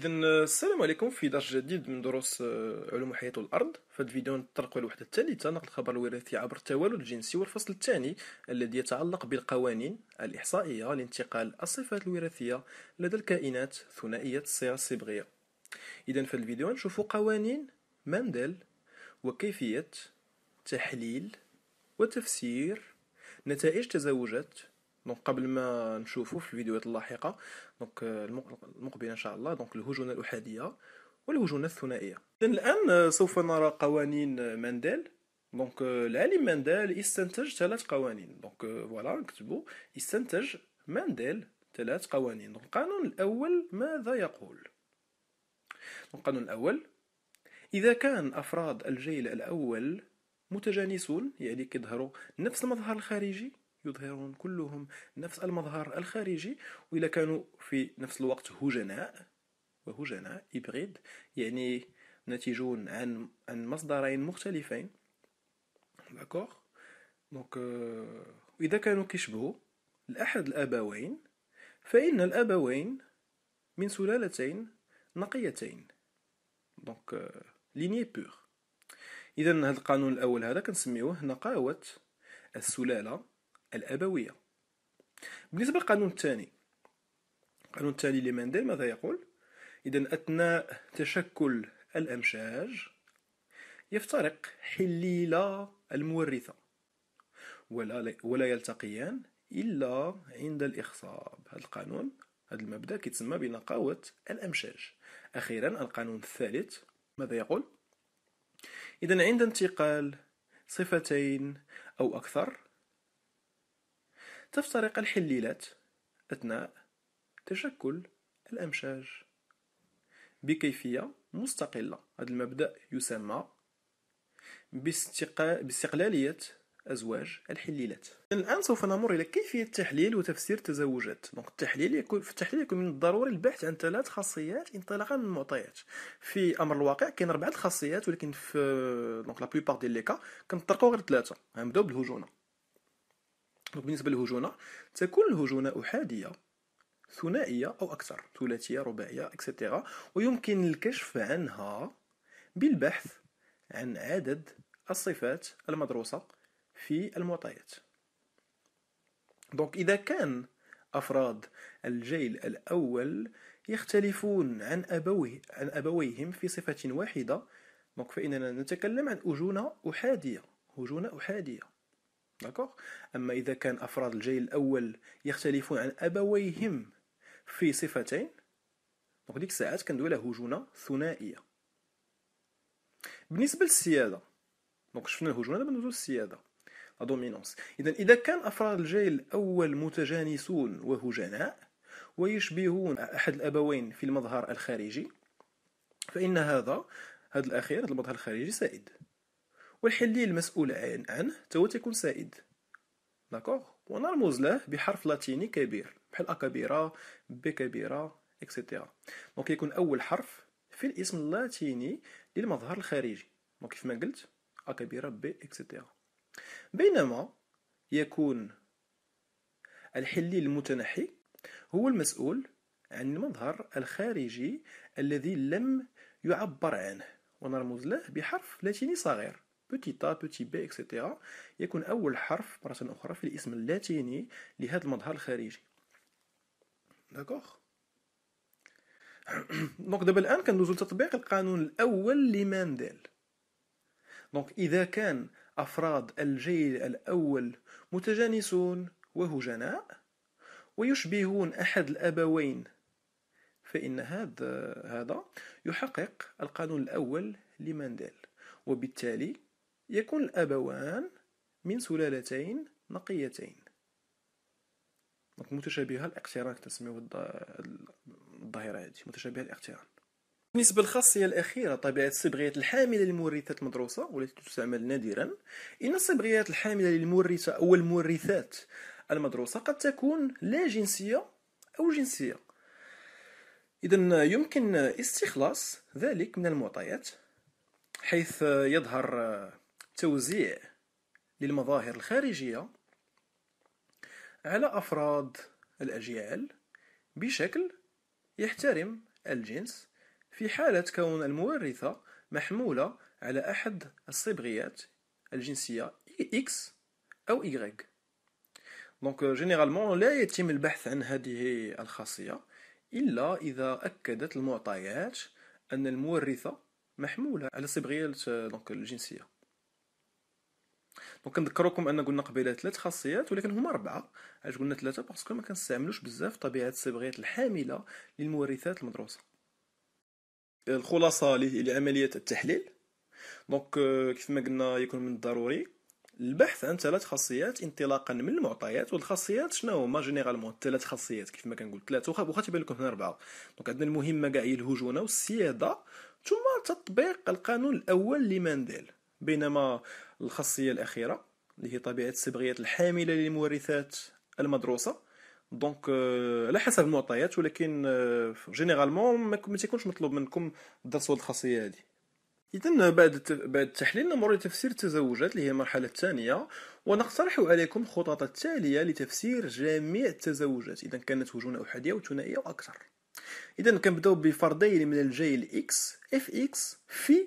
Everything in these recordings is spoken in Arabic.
اذا آه، السلام عليكم في درس جديد من دروس آه، علوم حياه الارض في الفيديو نتطرق للوحده الثالثه نقل الخبر الوراثي عبر التوالد الجنسي والفصل الثاني الذي يتعلق بالقوانين الاحصائيه لانتقال الصفات الوراثيه لدى الكائنات ثنائيه الصيغه الصبغيه اذا في الفيديو نشوف قوانين مندل وكيفيه تحليل وتفسير نتائج تزاوجات دونك قبل ما نشوفو في الفيديوهات اللاحقه دونك آه، المقبله ان شاء الله دونك الهجونه الاحاديه والهجونه الثنائيه الان آه، سوف نرى قوانين آه، مانديل دونك العالم مانديل استنتج ثلاث قوانين دونك فوالا نكتبو استنتج مانديل ثلاث قوانين دونك القانون الاول ماذا يقول القانون الاول اذا كان افراد الجيل الاول متجانسون يعني كيظهروا نفس المظهر الخارجي يظهرون كلهم نفس المظهر الخارجي وإذا كانوا في نفس الوقت هجناء وهجناء إبريد يعني ناتجون عن عن مصدرين مختلفين داكوغ دونك euh, إذا كانوا كيشبهوا لأحد الأبوين فإن الأبوين من سلالتين نقيتين دونك ليني بور إذا هذا القانون الأول هذا كنسميوه نقاوة السلالة الأبوية بالنسبة للقانون الثاني القانون الثاني لمندل ماذا يقول؟ إذا أثناء تشكل الأمشاج يفترق حليلا المورثة ولا, ولا يلتقيان إلا عند الإخصاب هذا القانون هذا المبدأ كيتسمى بنقاوة الأمشاج أخيرا القانون الثالث ماذا يقول؟ إذا عند انتقال صفتين أو أكثر تفترق الحليلات أثناء تشكل الأمشاج بكيفية مستقلة هذا المبدأ يسمى باستقلالية أزواج الحليلات الآن سوف نمر إلى كيفية تحليل وتفسير التزاوجات دونك التحليل يكون في التحليل يكون من الضروري البحث عن ثلاث خاصيات انطلاقا من المعطيات في أمر الواقع كاين أربعة الخاصيات ولكن في دونك لا بلوبار ديال لي كا غير ثلاثة غنبداو بالهجونة بالنسبة للهجونة تكون الهجونة أحادية ثنائية أو أكثر ثلاثية رباعية اكسترا ويمكن الكشف عنها بالبحث عن عدد الصفات المدروسة في المعطيات دونك إذا كان أفراد الجيل الأول يختلفون عن أبوه عن أبويهم في صفة واحدة دونك فإننا نتكلم عن أجونة أحادية هجونة أحادية داكوغ اما اذا كان افراد الجيل الاول يختلفون عن ابويهم في صفتين دونك ديك الساعات كندوي على هجونه ثنائيه بالنسبه للسياده دونك شفنا الهجونه دابا ندوزو للسياده لا دومينونس اذا اذا كان افراد الجيل الاول متجانسون وهجناء ويشبهون احد الابوين في المظهر الخارجي فان هذا هذا الاخير هذا المظهر الخارجي سائد والحلي المسؤول عن عنه هو تيكون سائد داكوغ ونرمز له بحرف لاتيني كبير بحال ا كبيره ب كبيره اكسيتيرا دونك يكون اول حرف في الاسم اللاتيني للمظهر الخارجي دونك كيف ما قلت ا كبيره ب اكسيتيرا بينما يكون الحلي المتنحي هو المسؤول عن المظهر الخارجي الذي لم يعبر عنه ونرمز له بحرف لاتيني صغير بوتي تا بوتي بي اكسيتيرا يكون أول حرف مرة أخرى في الاسم اللاتيني لهذا المظهر الخارجي داكوغ دونك دابا الان كندوزو لتطبيق القانون الاول لمانديل دونك اذا كان افراد الجيل الاول متجانسون وهجناء ويشبهون احد الابوين فان هذا هذا يحقق القانون الاول لمانديل وبالتالي يكون الأبوان من سلالتين نقيتين متشابهه الاقتران هاد الظاهره هذه متشابهه الاقتران بالنسبة للخاصية الأخيرة طبيعة الصبغيات الحاملة للمورثات المدروسة والتي تستعمل نادرا إن الصبغيات الحاملة للمورثة أو المورثات المدروسة قد تكون لا جنسية أو جنسية إذا يمكن استخلاص ذلك من المعطيات حيث يظهر توزيع للمظاهر الخارجية على أفراد الأجيال بشكل يحترم الجنس في حالة كون المورثة محمولة على أحد الصبغيات الجنسية X أو Y دونك جينيرالمون لا يتم البحث عن هذه الخاصية إلا إذا أكدت المعطيات أن المورثة محمولة على صبغية دونك euh, الجنسية دونك نذكركم ان قلنا قبيله ثلاث خاصيات ولكن هما اربعه علاش قلنا ثلاثه باسكو ما كنستعملوش بزاف طبيعه الصبغيات الحامله للمورثات المدروسه الخلاصه لعمليه التحليل دونك آه، كيف ما قلنا يكون من الضروري البحث عن ثلاث خاصيات انطلاقا من المعطيات والخاصيات شنو هما جينيرالمون ثلاث خاصيات كيف ما كنقول ثلاثه واخا تبان تيبان لكم هنا اربعه دونك عندنا المهمه كاع هي الهجونه والسياده ثم تطبيق القانون الاول لمانديل بينما الخاصية الأخيرة اللي هي طبيعة الصبغيات الحاملة للمورثات المدروسة دونك euh, على حسب المعطيات ولكن جينيرالمون euh, ما تيكونش مطلوب منكم هاد الخاصية هذه إذا بعد بعد التحليل نمر لتفسير التزوجات اللي هي المرحلة الثانية ونقترح عليكم الخطط التالية لتفسير جميع التزوجات إذا كانت وجونه أحادية وثنائية وأكثر إذا كنبداو بفرضين من الجيل اكس اف إكس في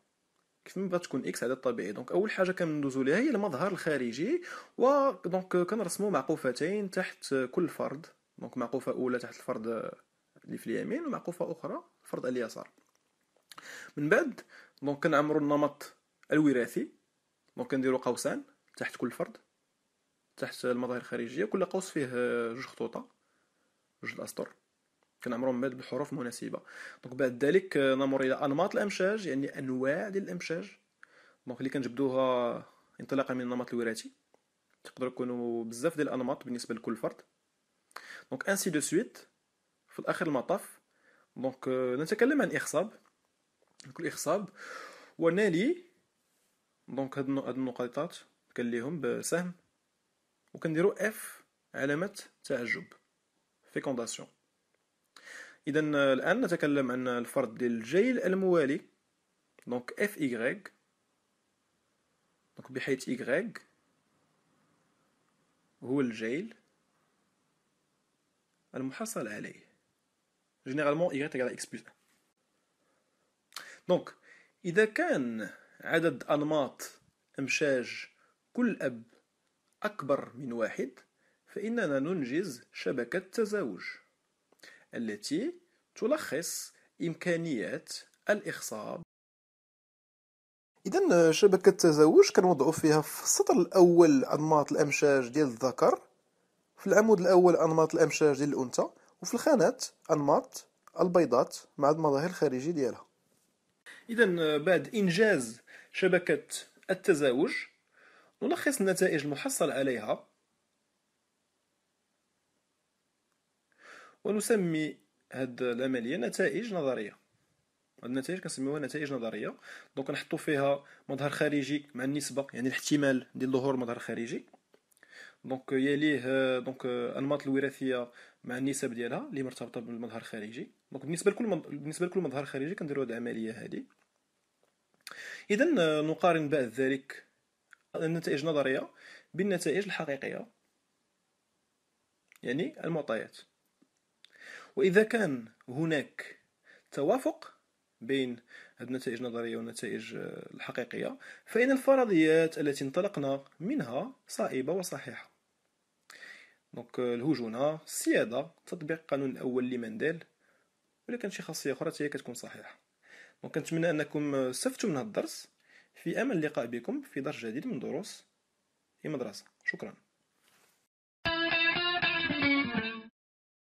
كيف ما تكون اكس عدد طبيعي دونك اول حاجه كندوزو ليها هي المظهر الخارجي و دونك كنرسمو معقوفتين تحت كل فرد دونك معقوفه اولى تحت الفرد اللي في اليمين ومعقوفه اخرى الفرد اليسار من بعد دونك كنعمرو النمط الوراثي دونك كنديرو قوسان تحت كل فرد تحت المظاهر الخارجيه كل قوس فيه جوج خطوطه جوج الاسطر كان عمرهم ماد بالحروف مناسبه دونك بعد ذلك آه، نمر الى انماط الامشاج يعني انواع ديال الامشاج دونك اللي كنجبدوها انطلاقا من النمط الوراثي تقدر يكونوا بزاف ديال الانماط بالنسبه لكل فرد دونك انسي دو سويت في الاخر المطاف دونك آه، نتكلم عن اخصاب كل اخصاب ونالي دونك هاد النقاطات كنليهم بسهم وكنديرو اف علامه تعجب فيكونداسيون اذا الان نتكلم عن الفرد ديال الجيل الموالي دونك اف y دونك بحيث y هو الجيل المحصل عليه جينيرالمون y égale x بلس دونك اذا كان عدد انماط امشاج كل اب اكبر من واحد فاننا ننجز شبكه تزاوج التي تلخص إمكانيات الإخصاب إذا شبكة التزاوج كنوضعوا فيها في السطر الأول أنماط الأمشاج ديال الذكر في العمود الأول أنماط الأمشاج ديال الأنثى وفي الخانات أنماط البيضات مع المظاهر الخارجيه ديالها إذا بعد إنجاز شبكة التزاوج نلخص النتائج المحصل عليها ونسمي هاد العمليه نتائج نظريه هاد النتائج كنسميوها نتائج نظريه دونك نحطو فيها مظهر خارجي مع النسبه يعني الاحتمال ديال ظهور مظهر خارجي دونك يليه دونك انماط الوراثيه مع النسب ديالها اللي مرتبطه بالمظهر الخارجي دونك بالنسبه لكل بالنسبه لكل مظهر خارجي كنديروا هاد العمليه هذه اذا نقارن بعد ذلك النتائج النظريه بالنتائج الحقيقيه يعني المعطيات وإذا كان هناك توافق بين هذه النتائج النظرية والنتائج آه، الحقيقية فإن الفرضيات التي انطلقنا منها صائبة وصحيحة دونك آه، الهجونة السيادة تطبيق القانون الأول لمندل ولكن شي خاصية أخرى هي كتكون صحيحة دونك كنتمنى أنكم آه، استفدتم من هذا الدرس في أمل اللقاء بكم في درس جديد من دروس المدرسة شكراً